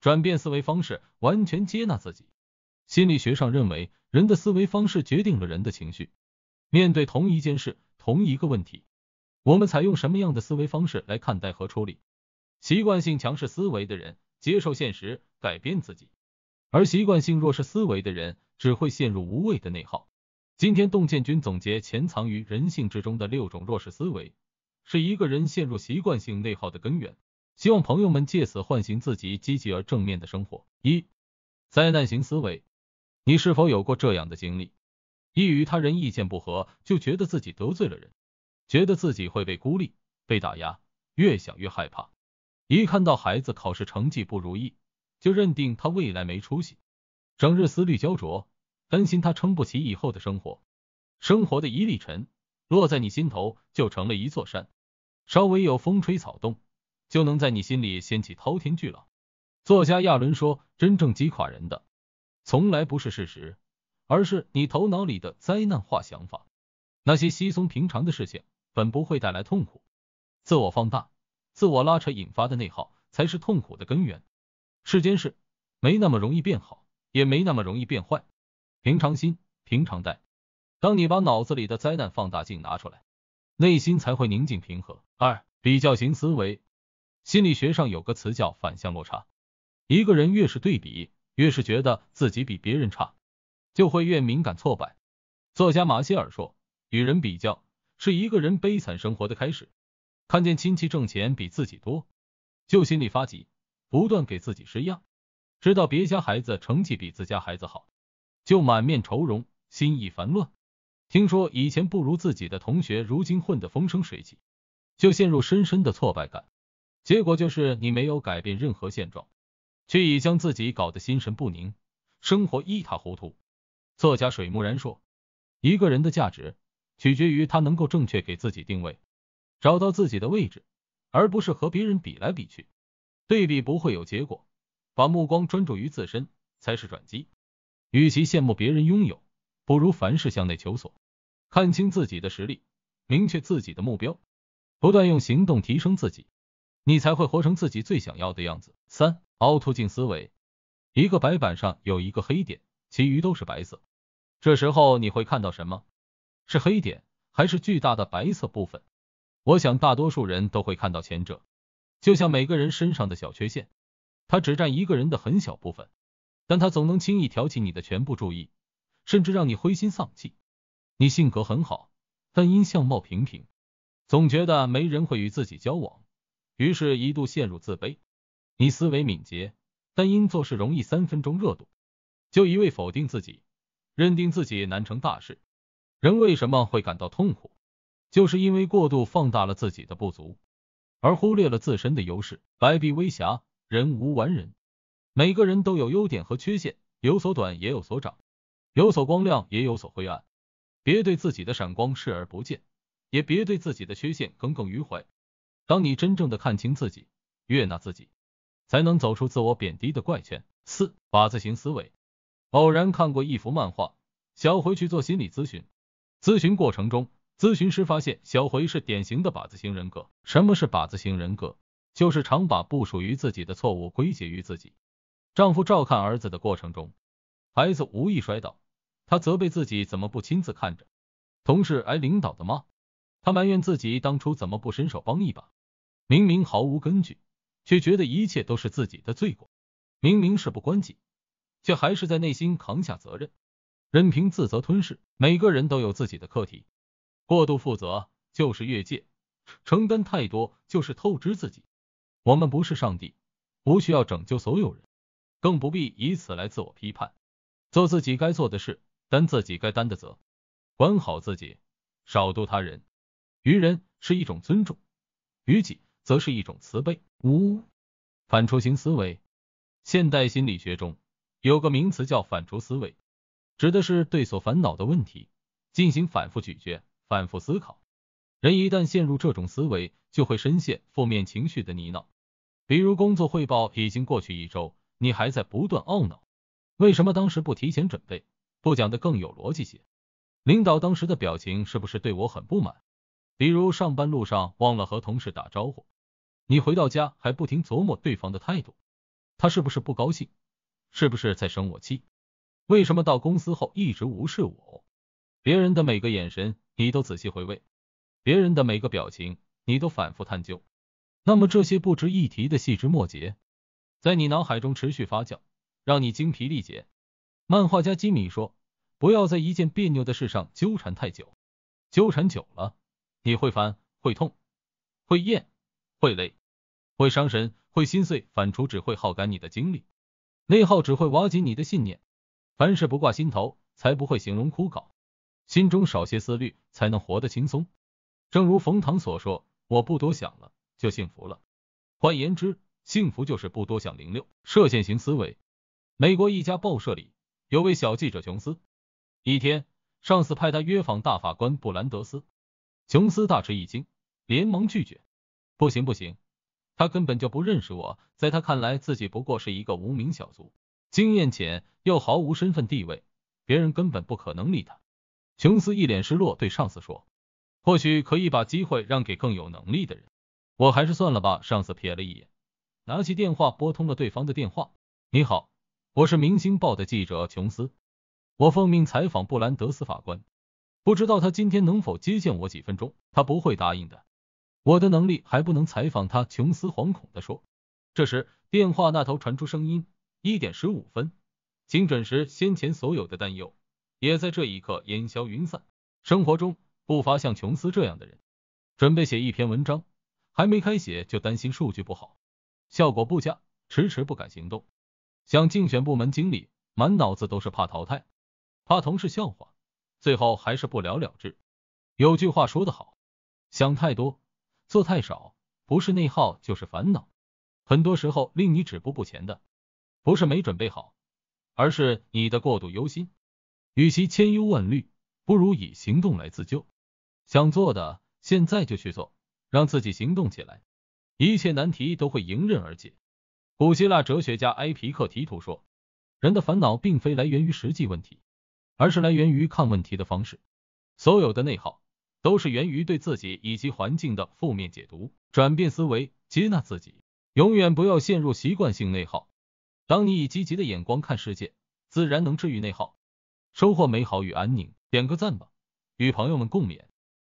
转变思维方式，完全接纳自己。心理学上认为，人的思维方式决定了人的情绪。面对同一件事、同一个问题，我们采用什么样的思维方式来看待和处理？习惯性强势思维的人，接受现实，改变自己；而习惯性弱势思维的人，只会陷入无谓的内耗。今天，洞见君总结潜藏于人性之中的六种弱势思维，是一个人陷入习惯性内耗的根源。希望朋友们借此唤醒自己积极而正面的生活。一、灾难型思维，你是否有过这样的经历？一与他人意见不合，就觉得自己得罪了人，觉得自己会被孤立、被打压，越想越害怕。一看到孩子考试成绩不如意，就认定他未来没出息，整日思虑焦灼，担心他撑不起以后的生活。生活的一粒尘落在你心头，就成了一座山，稍微有风吹草动。就能在你心里掀起滔天巨浪。作家亚伦说：“真正击垮人的，从来不是事实，而是你头脑里的灾难化想法。那些稀松平常的事情，本不会带来痛苦。自我放大、自我拉扯引发的内耗，才是痛苦的根源。世间事没那么容易变好，也没那么容易变坏。平常心，平常待。当你把脑子里的灾难放大镜拿出来，内心才会宁静平和。”二、比较型思维。心理学上有个词叫反向落差，一个人越是对比，越是觉得自己比别人差，就会越敏感挫败。作家马歇尔说：“与人比较是一个人悲惨生活的开始。”看见亲戚挣钱比自己多，就心里发急，不断给自己施压；知道别家孩子成绩比自家孩子好，就满面愁容，心意烦乱。听说以前不如自己的同学如今混得风生水起，就陷入深深的挫败感。结果就是你没有改变任何现状，却已将自己搞得心神不宁，生活一塌糊涂。作家水木然说：“一个人的价值取决于他能够正确给自己定位，找到自己的位置，而不是和别人比来比去。对比不会有结果，把目光专注于自身才是转机。与其羡慕别人拥有，不如凡事向内求索，看清自己的实力，明确自己的目标，不断用行动提升自己。”你才会活成自己最想要的样子。三凹凸镜思维，一个白板上有一个黑点，其余都是白色。这时候你会看到什么是黑点，还是巨大的白色部分？我想大多数人都会看到前者。就像每个人身上的小缺陷，它只占一个人的很小部分，但它总能轻易挑起你的全部注意，甚至让你灰心丧气。你性格很好，但因相貌平平，总觉得没人会与自己交往。于是一度陷入自卑。你思维敏捷，但因做事容易三分钟热度，就一味否定自己，认定自己难成大事。人为什么会感到痛苦？就是因为过度放大了自己的不足，而忽略了自身的优势。白璧微瑕，人无完人，每个人都有优点和缺陷，有所短也有所长，有所光亮也有所灰暗。别对自己的闪光视而不见，也别对自己的缺陷耿耿于怀。当你真正的看清自己、悦纳自己，才能走出自我贬低的怪圈。四、靶子型思维。偶然看过一幅漫画，小回去做心理咨询，咨询过程中，咨询师发现小回是典型的靶子型人格。什么是靶子型人格？就是常把不属于自己的错误归结于自己。丈夫照看儿子的过程中，孩子无意摔倒，他责备自己怎么不亲自看着；同事挨领导的骂，他埋怨自己当初怎么不伸手帮一把。明明毫无根据，却觉得一切都是自己的罪过；明明事不关己，却还是在内心扛下责任，任凭自责吞噬。每个人都有自己的课题，过度负责就是越界，承担太多就是透支自己。我们不是上帝，不需要拯救所有人，更不必以此来自我批判。做自己该做的事，担自己该担的责，管好自己，少度他人。于人是一种尊重，于己。则是一种慈悲五反刍型思维。现代心理学中有个名词叫反刍思维，指的是对所烦恼的问题进行反复咀嚼、反复思考。人一旦陷入这种思维，就会深陷负面情绪的泥淖。比如，工作汇报已经过去一周，你还在不断懊恼，为什么当时不提前准备，不讲的更有逻辑些？领导当时的表情是不是对我很不满？比如，上班路上忘了和同事打招呼。你回到家还不停琢磨对方的态度，他是不是不高兴，是不是在生我气，为什么到公司后一直无视我？别人的每个眼神你都仔细回味，别人的每个表情你都反复探究。那么这些不值一提的细枝末节，在你脑海中持续发酵，让你精疲力竭。漫画家吉米说：“不要在一件别扭的事上纠缠太久，纠缠久了你会烦、会痛、会厌、会累。”会伤神，会心碎，反刍只会耗干你的精力，内耗只会瓦解你的信念。凡事不挂心头，才不会形容枯槁；心中少些思虑，才能活得轻松。正如冯唐所说：“我不多想了，就幸福了。”换言之，幸福就是不多想。零六射线型思维。美国一家报社里有位小记者琼斯，一天，上司派他约访大法官布兰德斯，琼斯大吃一惊，连忙拒绝：“不行，不行。”他根本就不认识我，在他看来，自己不过是一个无名小卒，经验浅又毫无身份地位，别人根本不可能理他。琼斯一脸失落，对上司说：“或许可以把机会让给更有能力的人，我还是算了吧。”上司瞥了一眼，拿起电话拨通了对方的电话：“你好，我是《明星报》的记者琼斯，我奉命采访布兰德斯法官，不知道他今天能否接见我几分钟？他不会答应的。”我的能力还不能采访他，琼斯惶恐地说。这时电话那头传出声音，一点十五分，请准时。先前所有的担忧也在这一刻烟消云散。生活中不乏像琼斯这样的人，准备写一篇文章，还没开写就担心数据不好，效果不佳，迟迟不敢行动。想竞选部门经理，满脑子都是怕淘汰，怕同事笑话，最后还是不了了之。有句话说得好，想太多。做太少，不是内耗就是烦恼，很多时候令你止步不前的，不是没准备好，而是你的过度忧心。与其千忧万虑，不如以行动来自救。想做的，现在就去做，让自己行动起来，一切难题都会迎刃而解。古希腊哲学家埃皮克提图说，人的烦恼并非来源于实际问题，而是来源于看问题的方式。所有的内耗。都是源于对自己以及环境的负面解读。转变思维，接纳自己，永远不要陷入习惯性内耗。当你以积极的眼光看世界，自然能治愈内耗，收获美好与安宁。点个赞吧，与朋友们共勉。